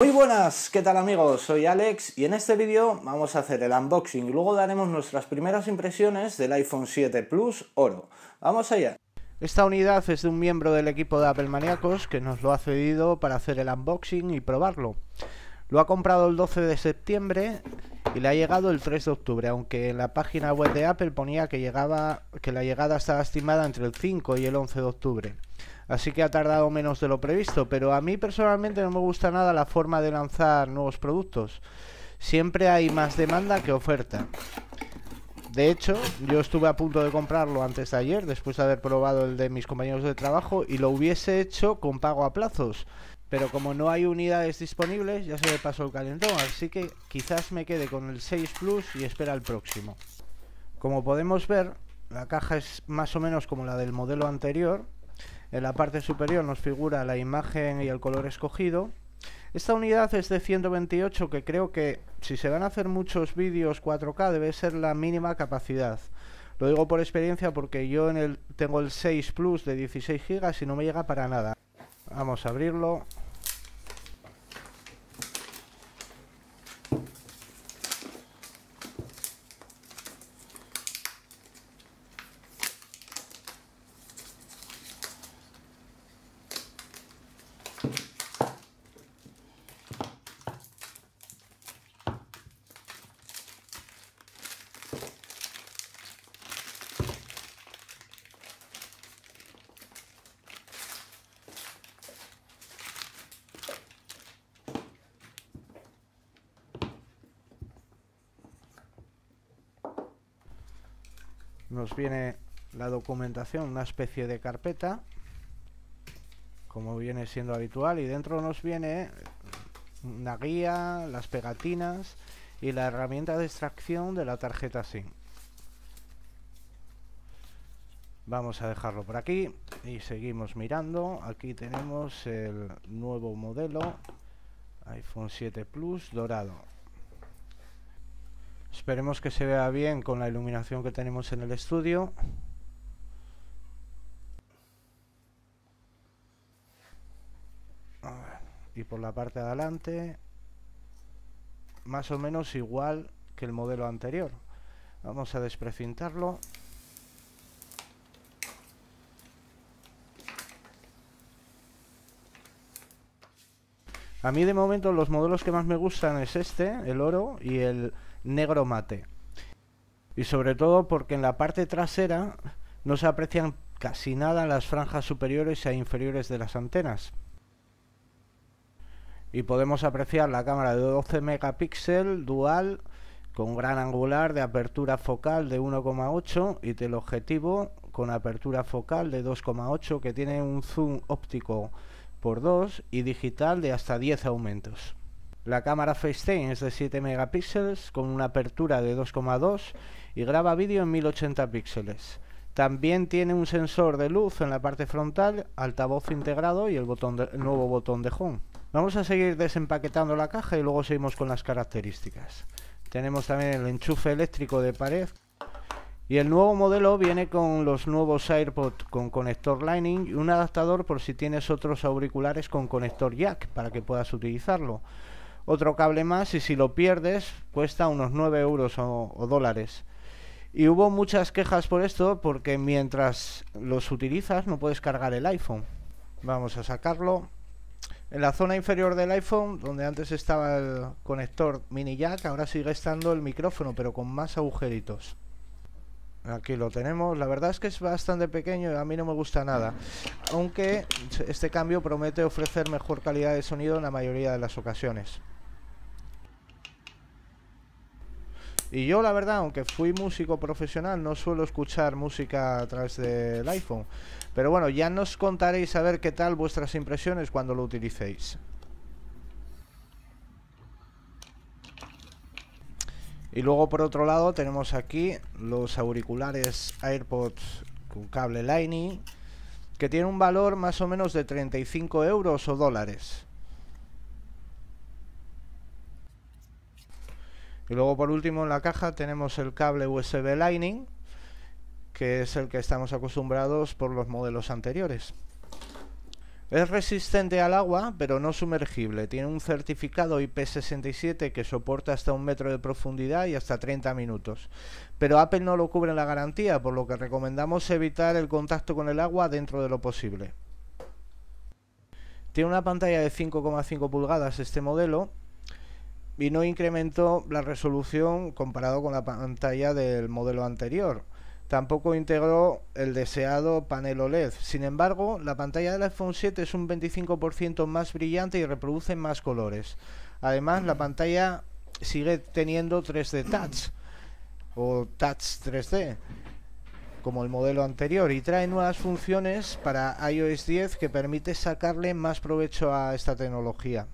Muy buenas, ¿qué tal amigos? Soy Alex y en este vídeo vamos a hacer el unboxing, luego daremos nuestras primeras impresiones del iPhone 7 Plus Oro. ¡Vamos allá! Esta unidad es de un miembro del equipo de Apple Maniacos que nos lo ha cedido para hacer el unboxing y probarlo. Lo ha comprado el 12 de septiembre y le ha llegado el 3 de octubre, aunque en la página web de Apple ponía que, llegaba, que la llegada estaba estimada entre el 5 y el 11 de octubre así que ha tardado menos de lo previsto, pero a mí personalmente no me gusta nada la forma de lanzar nuevos productos. Siempre hay más demanda que oferta. De hecho, yo estuve a punto de comprarlo antes de ayer, después de haber probado el de mis compañeros de trabajo, y lo hubiese hecho con pago a plazos. Pero como no hay unidades disponibles, ya se me pasó el calentón, así que quizás me quede con el 6 Plus y espera el próximo. Como podemos ver, la caja es más o menos como la del modelo anterior, en la parte superior nos figura la imagen y el color escogido. Esta unidad es de 128 que creo que si se van a hacer muchos vídeos 4K debe ser la mínima capacidad. Lo digo por experiencia porque yo en el, tengo el 6 Plus de 16 GB y no me llega para nada. Vamos a abrirlo. nos viene la documentación, una especie de carpeta, como viene siendo habitual, y dentro nos viene una guía, las pegatinas y la herramienta de extracción de la tarjeta SIM. Vamos a dejarlo por aquí y seguimos mirando. Aquí tenemos el nuevo modelo iPhone 7 Plus dorado. Esperemos que se vea bien con la iluminación que tenemos en el estudio. Y por la parte de adelante, más o menos igual que el modelo anterior. Vamos a desprecintarlo. A mí de momento los modelos que más me gustan es este, el oro, y el negro mate. Y sobre todo porque en la parte trasera no se aprecian casi nada las franjas superiores e inferiores de las antenas. Y podemos apreciar la cámara de 12 megapíxeles dual con gran angular de apertura focal de 1,8 y teleobjetivo con apertura focal de 2,8 que tiene un zoom óptico por 2 y digital de hasta 10 aumentos. La cámara FaceTime es de 7 megapíxeles con una apertura de 2,2 y graba vídeo en 1080 píxeles. También tiene un sensor de luz en la parte frontal, altavoz integrado y el, botón nuevo botón de home. Vamos a seguir desempaquetando la caja y luego seguimos con las características. Tenemos también el enchufe eléctrico de pared y el nuevo modelo viene con los nuevos AirPods con conector Lightning y un adaptador por si tienes otros auriculares con conector jack para que puedas utilizarlo. Otro cable más y si lo pierdes cuesta unos 9 euros o, o dólares. Y hubo muchas quejas por esto porque mientras los utilizas no puedes cargar el iPhone. Vamos a sacarlo. En la zona inferior del iPhone, donde antes estaba el conector mini jack, ahora sigue estando el micrófono pero con más agujeritos. Aquí lo tenemos. La verdad es que es bastante pequeño y a mí no me gusta nada. Aunque este cambio promete ofrecer mejor calidad de sonido en la mayoría de las ocasiones. Y yo la verdad, aunque fui músico profesional, no suelo escuchar música a través del iPhone. Pero bueno, ya nos contaréis a ver qué tal vuestras impresiones cuando lo utilicéis. Y luego por otro lado tenemos aquí los auriculares AirPods con cable Lightning que tienen un valor más o menos de 35 euros o dólares. Y luego por último en la caja tenemos el cable USB Lightning que es el que estamos acostumbrados por los modelos anteriores. Es resistente al agua, pero no sumergible. Tiene un certificado IP67 que soporta hasta un metro de profundidad y hasta 30 minutos. Pero Apple no lo cubre en la garantía, por lo que recomendamos evitar el contacto con el agua dentro de lo posible. Tiene una pantalla de 5,5 pulgadas este modelo y no incrementó la resolución comparado con la pantalla del modelo anterior. Tampoco integró el deseado panel OLED. Sin embargo, la pantalla del iPhone 7 es un 25% más brillante y reproduce más colores. Además, la pantalla sigue teniendo 3D Touch o Touch 3D como el modelo anterior y trae nuevas funciones para iOS 10 que permite sacarle más provecho a esta tecnología.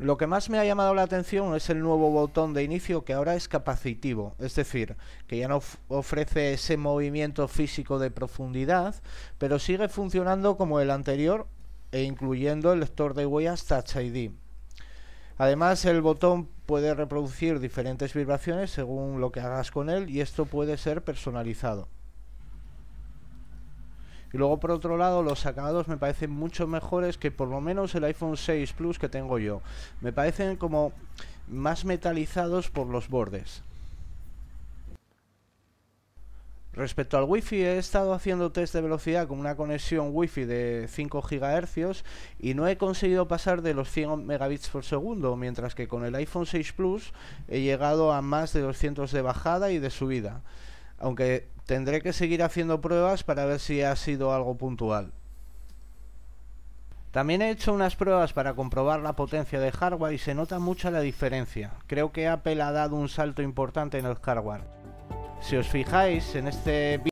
Lo que más me ha llamado la atención es el nuevo botón de inicio que ahora es capacitivo, es decir, que ya no ofrece ese movimiento físico de profundidad, pero sigue funcionando como el anterior e incluyendo el lector de huellas Touch ID. Además, el botón puede reproducir diferentes vibraciones según lo que hagas con él y esto puede ser personalizado. Y luego por otro lado los acabados me parecen mucho mejores que por lo menos el iPhone 6 Plus que tengo yo. Me parecen como más metalizados por los bordes. Respecto al wifi he estado haciendo test de velocidad con una conexión wifi de 5 GHz y no he conseguido pasar de los 100 megabits por segundo, mientras que con el iPhone 6 Plus he llegado a más de 200 de bajada y de subida. Aunque Tendré que seguir haciendo pruebas para ver si ha sido algo puntual. También he hecho unas pruebas para comprobar la potencia de hardware y se nota mucha la diferencia. Creo que Apple ha dado un salto importante en el hardware. Si os fijáis, en este